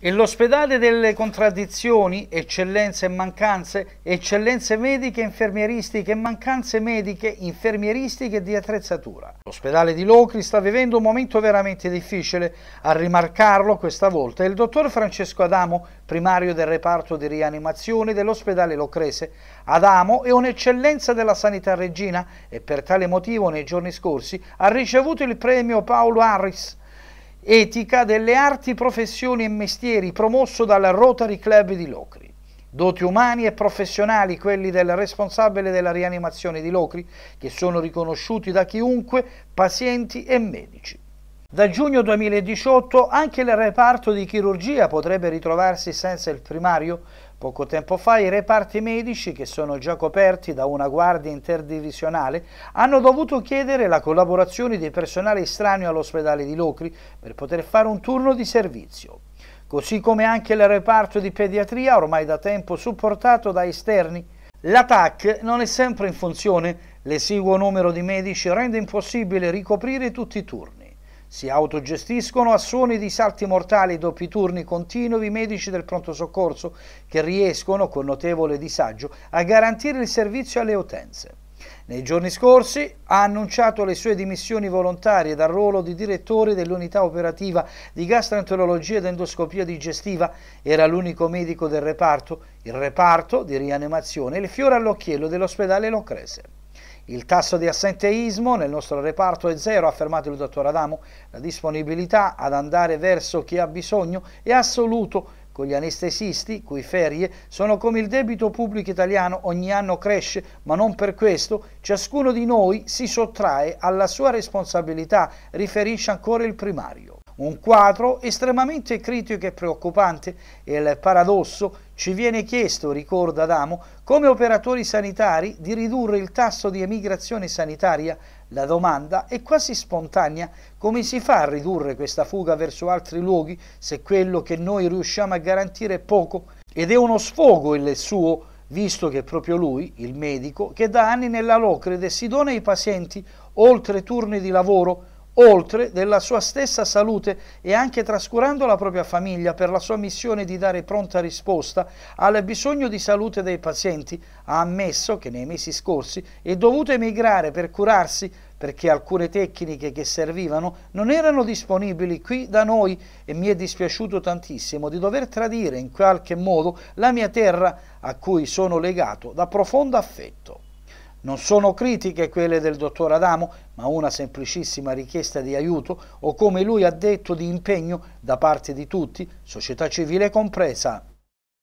E l'ospedale delle contraddizioni, eccellenze e mancanze, eccellenze mediche, infermieristiche mancanze mediche, infermieristiche e di attrezzatura. L'ospedale di Locri sta vivendo un momento veramente difficile. A rimarcarlo questa volta è il dottor Francesco Adamo, primario del reparto di rianimazione dell'ospedale Locrese. Adamo è un'eccellenza della sanità regina e per tale motivo nei giorni scorsi ha ricevuto il premio Paolo Harris Etica delle arti, professioni e mestieri, promosso dal Rotary Club di Locri. Doti umani e professionali quelli del responsabile della rianimazione di Locri, che sono riconosciuti da chiunque, pazienti e medici. Da giugno 2018 anche il reparto di chirurgia potrebbe ritrovarsi senza il primario. Poco tempo fa i reparti medici, che sono già coperti da una guardia interdivisionale, hanno dovuto chiedere la collaborazione di personale estraneo all'ospedale di Locri per poter fare un turno di servizio. Così come anche il reparto di pediatria, ormai da tempo supportato da esterni, la TAC non è sempre in funzione, l'esiguo numero di medici rende impossibile ricoprire tutti i turni. Si autogestiscono a suoni di salti mortali e doppi turni continui i medici del pronto soccorso che riescono, con notevole disagio, a garantire il servizio alle utenze. Nei giorni scorsi ha annunciato le sue dimissioni volontarie dal ruolo di direttore dell'unità operativa di gastroenterologia ed endoscopia digestiva. Era l'unico medico del reparto, il reparto di rianimazione, il fiore all'occhiello dell'ospedale Locrese. Il tasso di assenteismo nel nostro reparto è zero, ha affermato il dottor Adamo. La disponibilità ad andare verso chi ha bisogno è assoluto con gli anestesisti, cui ferie sono come il debito pubblico italiano ogni anno cresce, ma non per questo ciascuno di noi si sottrae alla sua responsabilità, riferisce ancora il primario. Un quadro estremamente critico e preoccupante il paradosso ci viene chiesto, ricorda Adamo, come operatori sanitari di ridurre il tasso di emigrazione sanitaria. La domanda è quasi spontanea, come si fa a ridurre questa fuga verso altri luoghi se quello che noi riusciamo a garantire è poco? Ed è uno sfogo il suo visto che è proprio lui, il medico, che da anni nella Locrede si dona ai pazienti oltre turni di lavoro oltre della sua stessa salute e anche trascurando la propria famiglia per la sua missione di dare pronta risposta al bisogno di salute dei pazienti, ha ammesso che nei mesi scorsi è dovuto emigrare per curarsi perché alcune tecniche che servivano non erano disponibili qui da noi e mi è dispiaciuto tantissimo di dover tradire in qualche modo la mia terra a cui sono legato da profondo affetto. Non sono critiche quelle del dottor Adamo, ma una semplicissima richiesta di aiuto o come lui ha detto di impegno da parte di tutti, società civile compresa.